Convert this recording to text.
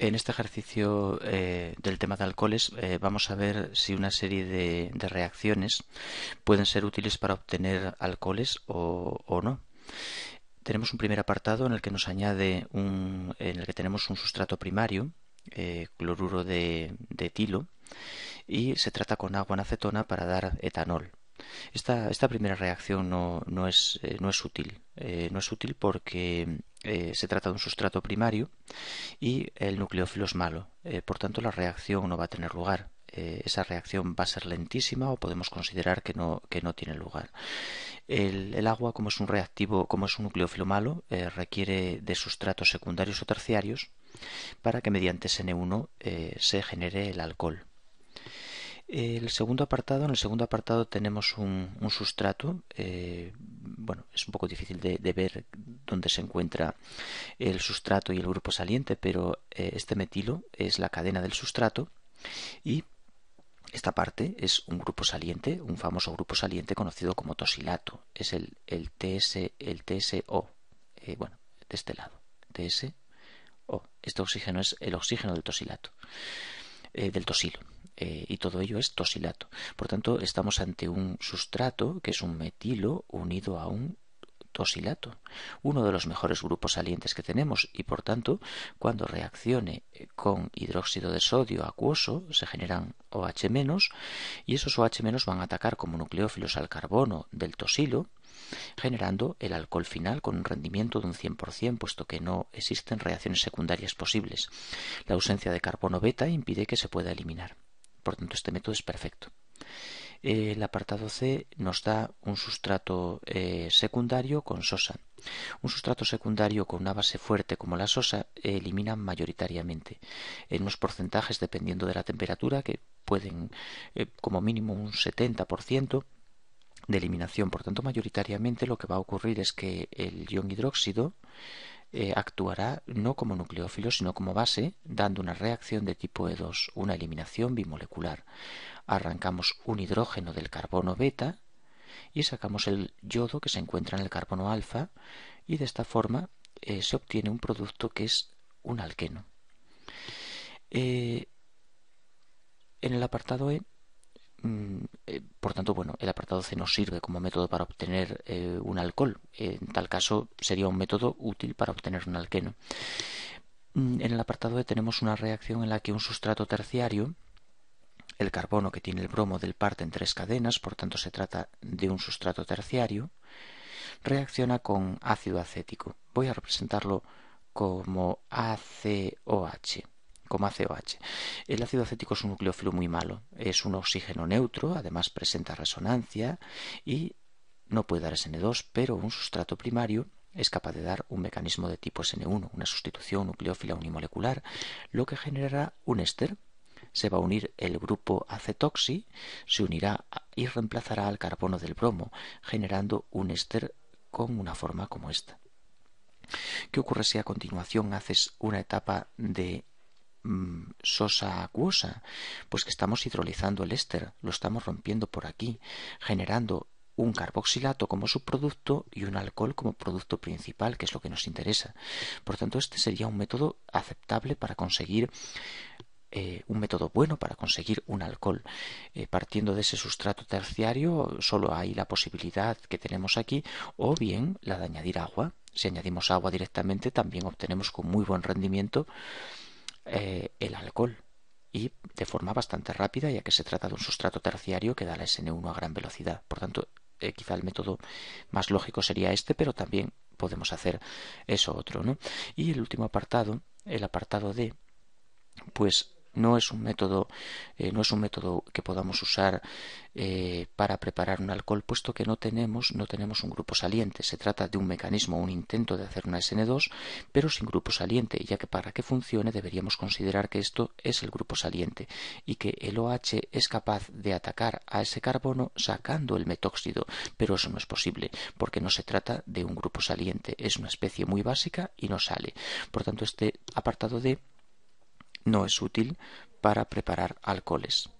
En este ejercicio eh, del tema de alcoholes eh, vamos a ver si una serie de, reacciones pueden ser útiles para obtener alcoholes o, no. Tenemos un primer apartado en el que nos añade un, en el que tenemos un sustrato primario, eh, cloruro de, etilo, y se trata con agua en acetona para dar etanol. Esta, esta primera reacción no, es, no es útil. no es útil porque eh, se trata de un sustrato primario y el nucleófilo es malo. Eh, por tanto, la reacción no va a tener lugar. Eh, esa reacción va a ser lentísima o podemos considerar que no, que no tiene lugar. El, agua, como es un reactivo, como es un nucleófilo malo, requiere de sustratos secundarios o terciarios para que mediante SN1 se genere el alcohol. El segundo apartado, en el segundo apartado tenemos un, sustrato bueno, es un poco difícil de, ver dónde se encuentra el sustrato y el grupo saliente, pero eh, este metilo es la cadena del sustrato y esta parte es un grupo saliente, un famoso grupo saliente conocido como tosilato, es el, TS, el TSO, eh, bueno, de este lado, TSO. Este oxígeno es el oxígeno del tosilato, eh, del tosilo. Eh, y todo ello es tosilato. Por tanto, estamos ante un sustrato que es un metilo unido a un tosilato, uno de los mejores grupos salientes que tenemos y por tanto, cuando reaccione eh, con hidróxido de sodio acuoso, se generan OH- y esos OH- van a atacar como nucleófilos al carbono del tosilo generando el alcohol final con un rendimiento de un 100%, puesto que no existen reacciones secundarias posibles. La ausencia de carbono beta impide que se pueda eliminar. Por tanto, este método es perfecto. El apartado C nos da un sustrato eh, secundario con sosa. Un sustrato secundario con una base fuerte como la sosa elimina mayoritariamente en unos porcentajes dependiendo de la temperatura que pueden eh, como mínimo un 70% de eliminación. Por tanto, mayoritariamente lo que va a ocurrir es que el ion hidróxido eh, actuará no como nucleófilo, sino como base, dando una reacción de tipo E2, una eliminación bimolecular. Arrancamos un hidrógeno del carbono beta y sacamos el yodo que se encuentra en el carbono alfa y de esta forma eh, se obtiene un producto que es un alqueno. Eh, en el apartado E mm, eh, por tanto, bueno, el apartado C no sirve como método para obtener eh, un alcohol. En tal caso, sería un método útil para obtener un alqueno. Mm, en el apartado E tenemos una reacción en la que un sustrato terciario, el carbono que tiene el bromo del parte en tres cadenas, por tanto se trata de un sustrato terciario, reacciona con ácido acético. Voy a representarlo como ACOH. El ácido acético es un nucleófilo muy malo, es un oxígeno neutro, además presenta resonancia y no puede dar SN2, pero un sustrato primario es capaz de dar un mecanismo de tipo SN1, una sustitución nucleófila unimolecular, lo que generará un éster. Se va a unir el grupo acetoxi, se unirá y reemplazará al carbono del bromo, generando un éster con una forma como esta. ¿Qué ocurre si a continuación haces una etapa de Mm, sosa acuosa? Pues que estamos hidrolizando el éster, lo estamos rompiendo por aquí, generando un carboxilato como subproducto y un alcohol como producto principal, que es lo que nos interesa. Por tanto, este sería un método aceptable para conseguir eh, un método bueno para conseguir un alcohol. Eh, partiendo de ese sustrato terciario, solo hay la posibilidad que tenemos aquí, o bien la de añadir agua. Si añadimos agua directamente, también obtenemos con muy buen rendimiento eh, el alcohol y de forma bastante rápida ya que se trata de un sustrato terciario que da la SN1 a gran velocidad. Por tanto, eh, quizá el método más lógico sería este, pero también podemos hacer eso otro, ¿no? Y el último apartado, el apartado D, pues no es un método eh, no es un método que podamos usar eh, para preparar un alcohol puesto que no tenemos no tenemos un grupo saliente se trata de un mecanismo un intento de hacer una SN2 pero sin grupo saliente ya que para que funcione deberíamos considerar que esto es el grupo saliente y que el OH es capaz de atacar a ese carbono sacando el metóxido pero eso no es posible porque no se trata de un grupo saliente es una especie muy básica y no sale por tanto este apartado de no es útil para preparar alcoholes.